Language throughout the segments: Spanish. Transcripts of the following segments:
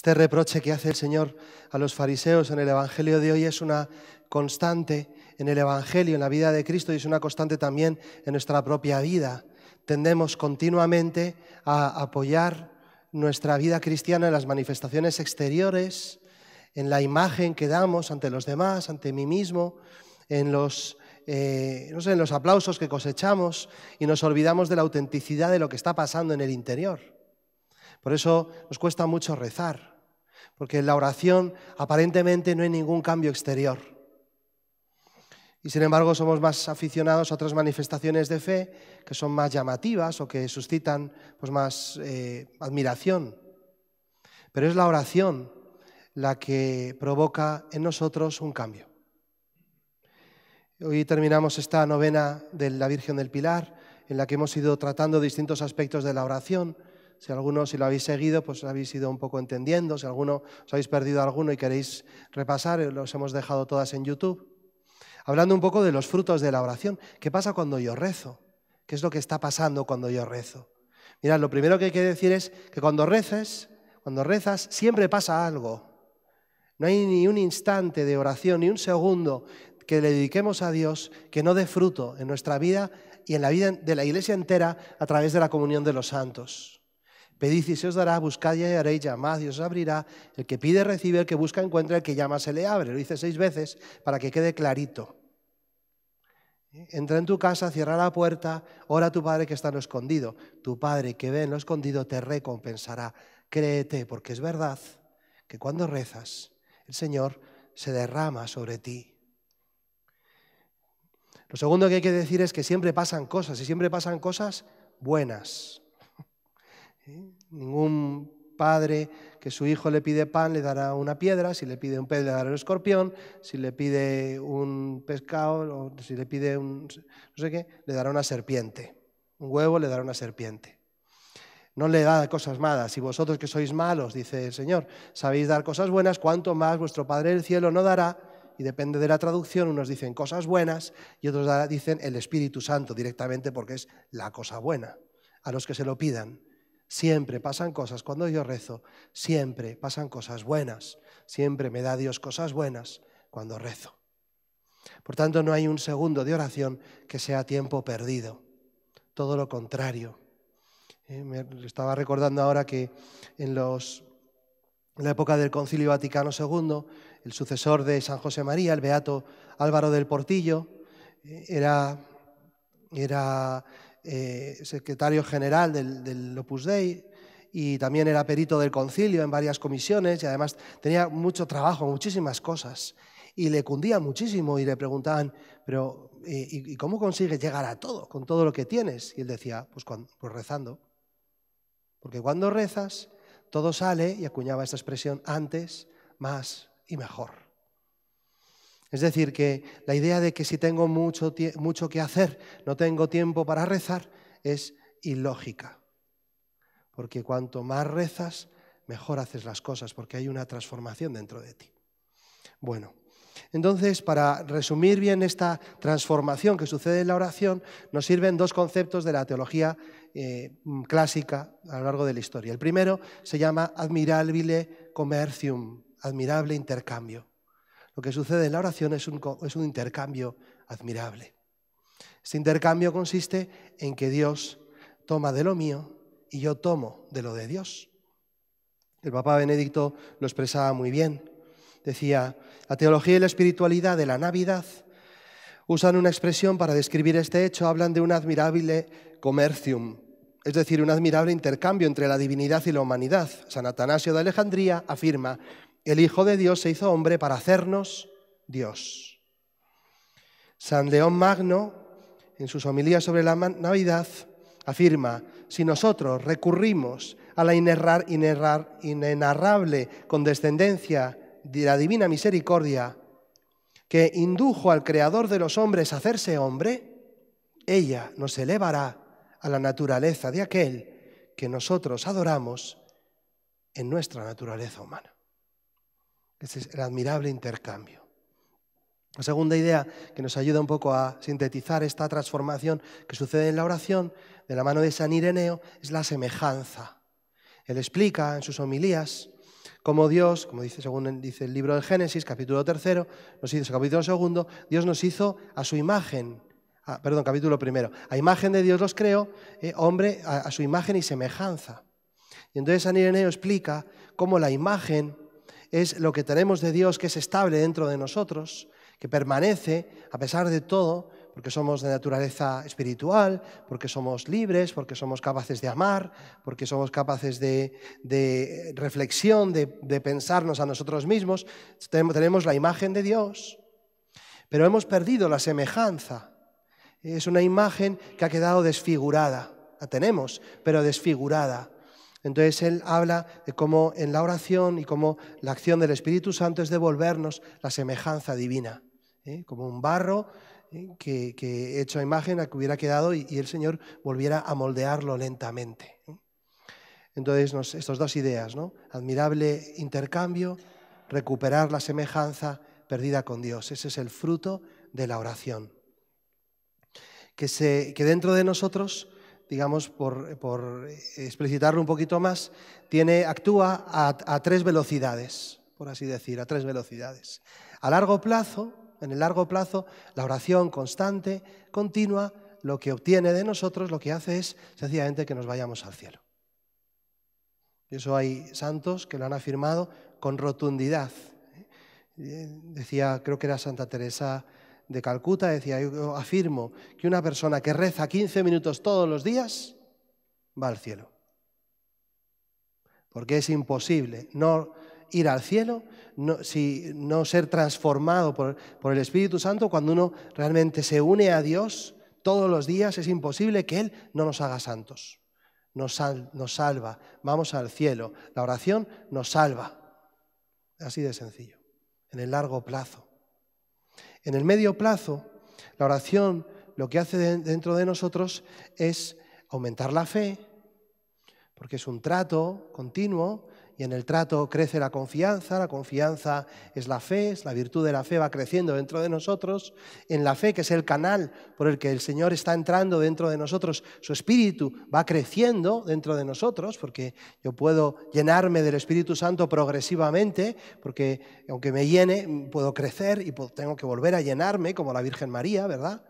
Este reproche que hace el Señor a los fariseos en el Evangelio de hoy es una constante en el Evangelio, en la vida de Cristo y es una constante también en nuestra propia vida. Tendemos continuamente a apoyar nuestra vida cristiana en las manifestaciones exteriores, en la imagen que damos ante los demás, ante mí mismo, en los, eh, no en los aplausos que cosechamos y nos olvidamos de la autenticidad de lo que está pasando en el interior. Por eso nos cuesta mucho rezar. Porque en la oración aparentemente no hay ningún cambio exterior. Y sin embargo somos más aficionados a otras manifestaciones de fe que son más llamativas o que suscitan pues, más eh, admiración. Pero es la oración la que provoca en nosotros un cambio. Hoy terminamos esta novena de la Virgen del Pilar, en la que hemos ido tratando distintos aspectos de la oración si alguno, si lo habéis seguido, pues habéis ido un poco entendiendo. Si alguno os habéis perdido alguno y queréis repasar, eh, los hemos dejado todas en YouTube. Hablando un poco de los frutos de la oración. ¿Qué pasa cuando yo rezo? ¿Qué es lo que está pasando cuando yo rezo? Mirad, lo primero que hay que decir es que cuando reces, cuando rezas, siempre pasa algo. No hay ni un instante de oración, ni un segundo que le dediquemos a Dios que no dé fruto en nuestra vida y en la vida de la iglesia entera a través de la comunión de los santos. Pedid y se os dará, buscad y hallaréis, llamad y os abrirá. El que pide recibe, el que busca encuentra, el que llama se le abre. Lo hice seis veces para que quede clarito. Entra en tu casa, cierra la puerta, ora a tu Padre que está en lo escondido. Tu Padre que ve en lo escondido te recompensará. Créete, porque es verdad que cuando rezas, el Señor se derrama sobre ti. Lo segundo que hay que decir es que siempre pasan cosas y siempre pasan cosas buenas. ¿eh? Ningún padre que su hijo le pide pan le dará una piedra, si le pide un pez le dará un escorpión, si le pide un pescado, o si le pide un no sé qué, le dará una serpiente. Un huevo le dará una serpiente. No le da cosas malas. y vosotros que sois malos, dice el Señor, sabéis dar cosas buenas, cuanto más vuestro Padre del cielo no dará. Y depende de la traducción, unos dicen cosas buenas y otros dicen el Espíritu Santo directamente porque es la cosa buena a los que se lo pidan. Siempre pasan cosas. Cuando yo rezo, siempre pasan cosas buenas. Siempre me da Dios cosas buenas cuando rezo. Por tanto, no hay un segundo de oración que sea tiempo perdido. Todo lo contrario. Eh, me estaba recordando ahora que en, los, la época del Concilio Vaticano II, el sucesor de San José María, el beato Álvaro del Portillo, eh, era, era eh, secretario general del, Opus Dei, y también era perito del concilio en varias comisiones y además tenía mucho trabajo, muchísimas cosas. Y le cundía muchísimo y le preguntaban, pero eh, ¿y, cómo consigues llegar a todo con todo lo que tienes? Y él decía, pues, pues rezando. Porque cuando rezas, todo sale, y acuñaba esta expresión, antes, más y mejor. Es decir, que la idea de que si tengo mucho, mucho que hacer, no tengo tiempo para rezar, es ilógica. Porque cuanto más rezas, mejor haces las cosas, porque hay una transformación dentro de ti. Bueno, entonces, para resumir bien esta transformación que sucede en la oración, nos sirven dos conceptos de la teología eh, mm, clásica a lo largo de la historia. El primero se llama admirabile comercium, admirable intercambio. Lo que sucede en la oración es un, es un intercambio admirable. Este intercambio consiste en que Dios toma de lo mío y yo tomo de lo de Dios. El Papa Benedicto lo expresaba muy bien. Decía, la teología y la espiritualidad de la Navidad usan una expresión para describir este hecho, hablan de un admirable comercium, es decir, un admirable intercambio entre la divinidad y la humanidad. San Atanasio de Alejandría afirma, el Hijo de Dios se hizo hombre para hacernos Dios. San León Magno, en sus homilías sobre la Navidad, afirma, si nosotros recurrimos a la inerrar, inerrar, inenarrable condescendencia de la divina misericordia que indujo al Creador de los hombres a hacerse hombre, ella nos elevará a la naturaleza de aquel que nosotros adoramos en nuestra naturaleza humana. Este es el admirable intercambio. La segunda idea que nos ayuda un poco a sintetizar esta transformación que sucede en la oración, de la mano de San Ireneo, es la semejanza. Él explica en sus homilías cómo Dios, como dice según dice el libro del Génesis, capítulo tercero, nos hizo, capítulo segundo, Dios nos hizo a su imagen, perdón, capítulo primero. A imagen de Dios los creó, eh, hombre, a, a, su imagen y semejanza. Y entonces San Ireneo explica cómo la imagen es lo que tenemos de Dios que es estable dentro de nosotros, que permanece a pesar de todo, porque somos de naturaleza espiritual, porque somos libres, porque somos capaces de amar, porque somos capaces de, reflexión, de, pensarnos a nosotros mismos. Tenemos la imagen de Dios, pero hemos perdido la semejanza. Es una imagen que ha quedado desfigurada. La tenemos, pero desfigurada. Entonces él habla de cómo en la oración y cómo la acción del Espíritu Santo es devolvernos la semejanza divina, ¿eh? como un barro ¿eh? que, que, hecho a imagen a que hubiera quedado y, el Señor volviera a moldearlo lentamente. ¿eh? Entonces, estas dos ideas, ¿no? admirable intercambio, recuperar la semejanza perdida con Dios, ese es el fruto de la oración. Que, que dentro de nosotros digamos, por, explicitarlo un poquito más, tiene, actúa a, a, tres velocidades, por así decir, a tres velocidades. A largo plazo, en el largo plazo, la oración constante, continua, lo que obtiene de nosotros, lo que hace es sencillamente que nos vayamos al cielo. Y eso hay santos que lo han afirmado con rotundidad. Eh, decía, creo que era Santa Teresa de Calcuta decía, yo afirmo que una persona que reza 15 minutos todos los días va al cielo. Porque es imposible no ir al cielo, no, si, no ser transformado por, el Espíritu Santo, cuando uno realmente se une a Dios todos los días, es imposible que Él no nos haga santos. Nos, nos salva, vamos al cielo. La oración nos salva. Así de sencillo, en el largo plazo. En el medio plazo, la oración lo que hace dentro de nosotros es aumentar la fe, porque es un trato continuo y en el trato crece la confianza, la confianza es la fe, es la virtud de la fe va creciendo dentro de nosotros, en la fe que es el canal por el que el Señor está entrando dentro de nosotros, su espíritu va creciendo dentro de nosotros, porque yo puedo llenarme del Espíritu Santo progresivamente, porque aunque me llene, puedo crecer y tengo que volver a llenarme como la Virgen María, ¿verdad?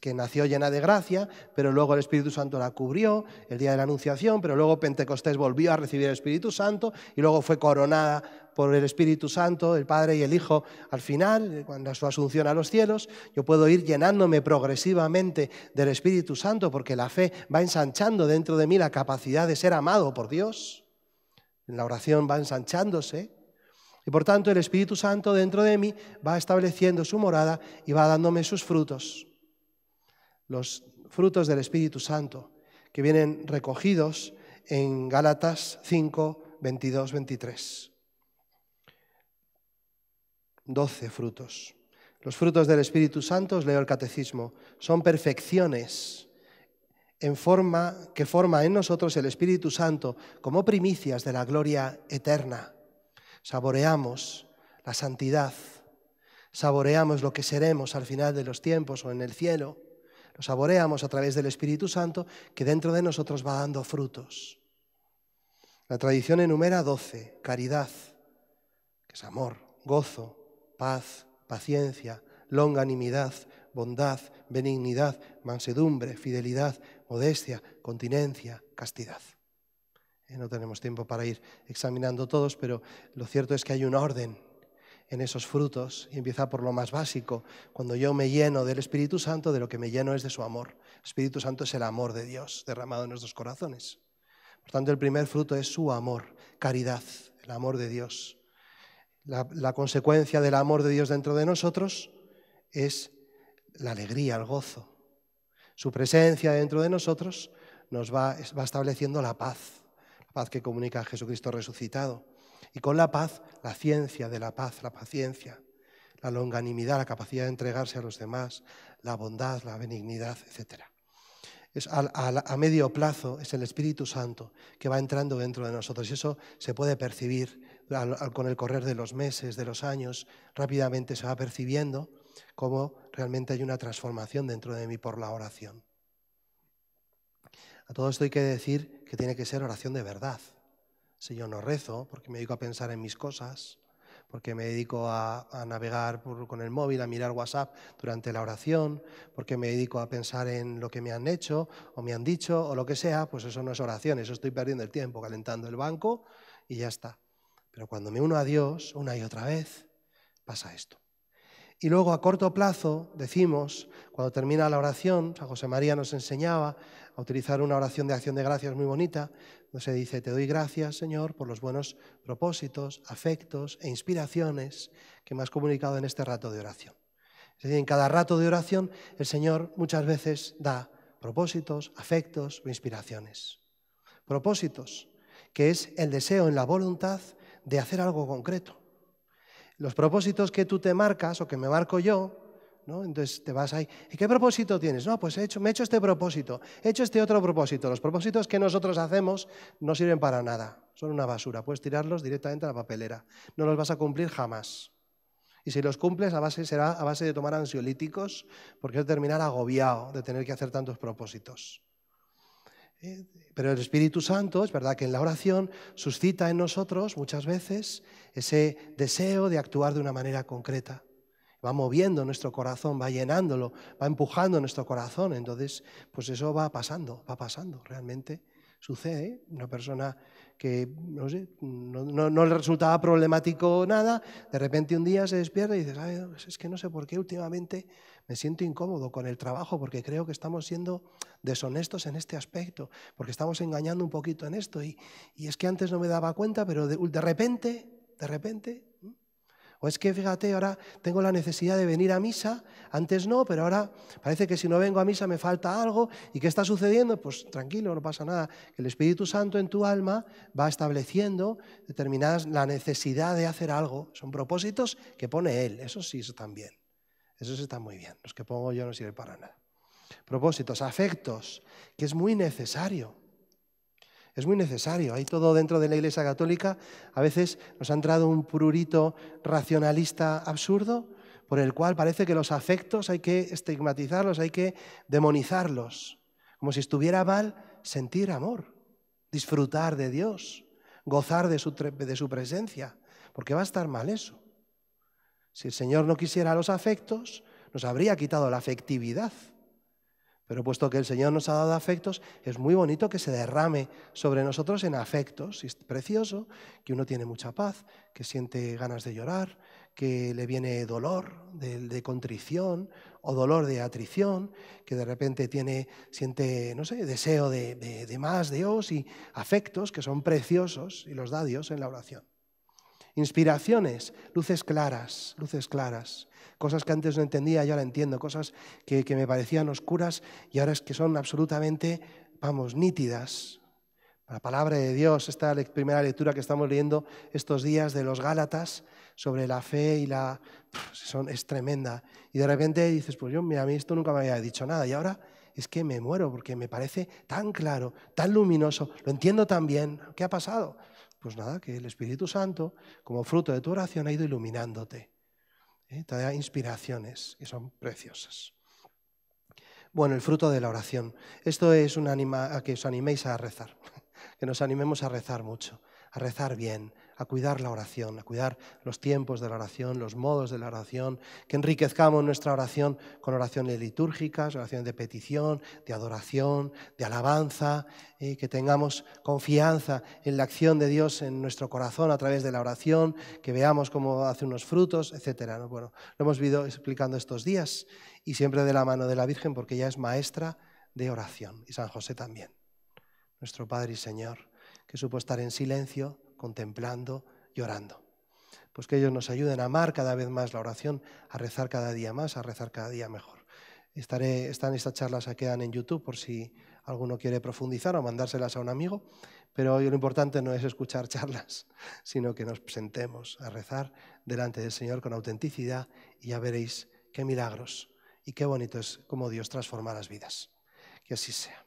que, nació llena de gracia, pero luego el Espíritu Santo la cubrió el día de la Anunciación, pero luego Pentecostés volvió a recibir el Espíritu Santo y luego fue coronada por el Espíritu Santo, el Padre y el Hijo al final, cuando su asunción a los cielos. Yo puedo ir llenándome progresivamente del Espíritu Santo porque la fe va ensanchando dentro de mí la capacidad de ser amado por Dios. La oración va ensanchándose. Y por tanto el Espíritu Santo dentro de mí va estableciendo su morada y va dándome sus frutos los frutos del Espíritu Santo que vienen recogidos en Gálatas 5, 22, 23. Doce frutos. Los frutos del Espíritu Santo, os leo el catecismo, son perfecciones en forma, que forma en nosotros el Espíritu Santo como primicias de la gloria eterna. Saboreamos la santidad, saboreamos lo que seremos al final de los tiempos o en el cielo, lo saboreamos a través del Espíritu Santo que dentro de nosotros va dando frutos. La tradición enumera doce, caridad, que es amor, gozo, paz, paciencia, longanimidad, bondad, benignidad, mansedumbre, fidelidad, modestia, continencia, castidad. Eh, no tenemos tiempo para ir examinando todos, pero lo cierto es que hay un orden en esos frutos y empieza por lo más básico. Cuando yo me lleno del Espíritu Santo, de lo que me lleno es de su amor. El Espíritu Santo es el amor de Dios derramado en nuestros corazones. Por tanto, el primer fruto es su amor, caridad, el amor de Dios. La, consecuencia del amor de Dios dentro de nosotros es la alegría, el gozo. Su presencia dentro de nosotros nos va, va estableciendo la paz, la paz que comunica Jesucristo resucitado. Y con la paz, la ciencia de la paz, la paciencia, la longanimidad, la capacidad de entregarse a los demás, la bondad, la benignidad, etc. a, medio plazo es el Espíritu Santo que va entrando dentro de nosotros y eso se puede percibir con el correr de los meses, de los años, rápidamente se va percibiendo cómo realmente hay una transformación dentro de mí por la oración. A todo esto hay que decir que tiene que ser oración de verdad. Si yo no rezo, porque me dedico a pensar en mis cosas, porque me dedico a, navegar con el móvil, a mirar WhatsApp durante la oración, porque me dedico a pensar en lo que me han hecho o me han dicho o lo que sea, pues eso no es oración, eso estoy perdiendo el tiempo calentando el banco y ya está. Pero cuando me uno a Dios una y otra vez, pasa esto. Y luego a corto plazo decimos, cuando termina la oración, San José María nos enseñaba a utilizar una oración de acción de gracias muy bonita, donde se dice, te doy gracias Señor por los buenos propósitos, afectos e inspiraciones que me has comunicado en este rato de oración. Es decir, en cada rato de oración el Señor muchas veces da propósitos, afectos o inspiraciones. Propósitos, que es el deseo en la voluntad de hacer algo concreto los propósitos que tú te marcas o que me marco yo, ¿no? Entonces te vas ahí. ¿Y qué propósito tienes? No, pues he hecho, me he hecho este propósito, he hecho este otro propósito. Los propósitos que nosotros hacemos no sirven para nada, son una basura. Puedes tirarlos directamente a la papelera. No los vas a cumplir jamás. Y si los cumples, a base, será a base de tomar ansiolíticos, porque es terminar agobiado de tener que hacer tantos propósitos. Pero el Espíritu Santo, es verdad que en la oración suscita en nosotros muchas veces ese deseo de actuar de una manera concreta. Va moviendo nuestro corazón, va llenándolo, va empujando nuestro corazón. Entonces, pues eso va pasando, va pasando realmente sucede, una persona que no, sé, no, le resultaba problemático nada, de repente un día se despierta y dice, es que no sé por qué últimamente me siento incómodo con el trabajo porque creo que estamos siendo deshonestos en este aspecto, porque estamos engañando un poquito en esto y, es que antes no me daba cuenta, pero de, repente, de repente, o es que fíjate, ahora tengo la necesidad de venir a misa, antes no, pero ahora parece que si no vengo a misa me falta algo. ¿Y qué está sucediendo? Pues tranquilo, no pasa nada. El Espíritu Santo en tu alma va estableciendo determinadas la necesidad de hacer algo. Son propósitos que pone Él, eso sí, eso también. eso está muy bien. Los que pongo yo no sirven para nada. Propósitos, afectos, que es muy necesario. Es muy necesario. Hay todo dentro de la Iglesia Católica. A veces nos ha entrado un prurito racionalista absurdo por el cual parece que los afectos hay que estigmatizarlos, hay que demonizarlos. Como si estuviera mal sentir amor, disfrutar de Dios, gozar de su, de su presencia. Porque va a estar mal eso. Si el Señor no quisiera los afectos, nos habría quitado la afectividad. Pero puesto que el Señor nos ha dado afectos, es muy bonito que se derrame sobre nosotros en afectos. es precioso que uno tiene mucha paz, que siente ganas de llorar, que le viene dolor de, contrición o dolor de atrición, que de repente tiene, siente, no sé, deseo de, de más de Dios y afectos que son preciosos y los da Dios en la oración. Inspiraciones, luces claras, luces claras. Cosas que antes no entendía, ya la entiendo. Cosas que, me parecían oscuras y ahora es que son absolutamente, vamos, nítidas. La palabra de Dios, esta primera lectura que estamos leyendo estos días de los Gálatas sobre la fe y la... Son, es tremenda. Y de repente dices, pues yo, mira, a mí esto nunca me había dicho nada. Y ahora es que me muero porque me parece tan claro, tan luminoso, lo entiendo tan bien. ¿Qué ha pasado? Pues nada, que el Espíritu Santo, como fruto de tu oración, ha ido iluminándote. ¿eh? Te da inspiraciones que son preciosas. Bueno, el fruto de la oración. Esto es un anima a que os animéis a rezar, que nos animemos a rezar mucho, a rezar bien, a cuidar la oración, a cuidar los tiempos de la oración, los modos de la oración, que enriquezcamos nuestra oración con oraciones litúrgicas, oraciones de petición, de adoración, de alabanza, que tengamos confianza en la acción de Dios en nuestro corazón a través de la oración, que veamos cómo hace unos frutos, etc. Bueno, lo hemos ido explicando estos días y siempre de la mano de la Virgen porque ella es maestra de oración y San José también, nuestro Padre y Señor, que supo estar en silencio contemplando llorando. Pues que ellos nos ayuden a amar cada vez más la oración, a rezar cada día más, a rezar cada día mejor. Estaré, están estas charlas que quedan en YouTube por si alguno quiere profundizar o mandárselas a un amigo, pero hoy lo importante no es escuchar charlas, sino que nos sentemos a rezar delante del Señor con autenticidad y ya veréis qué milagros y qué bonito es cómo Dios transforma las vidas. Que así sea.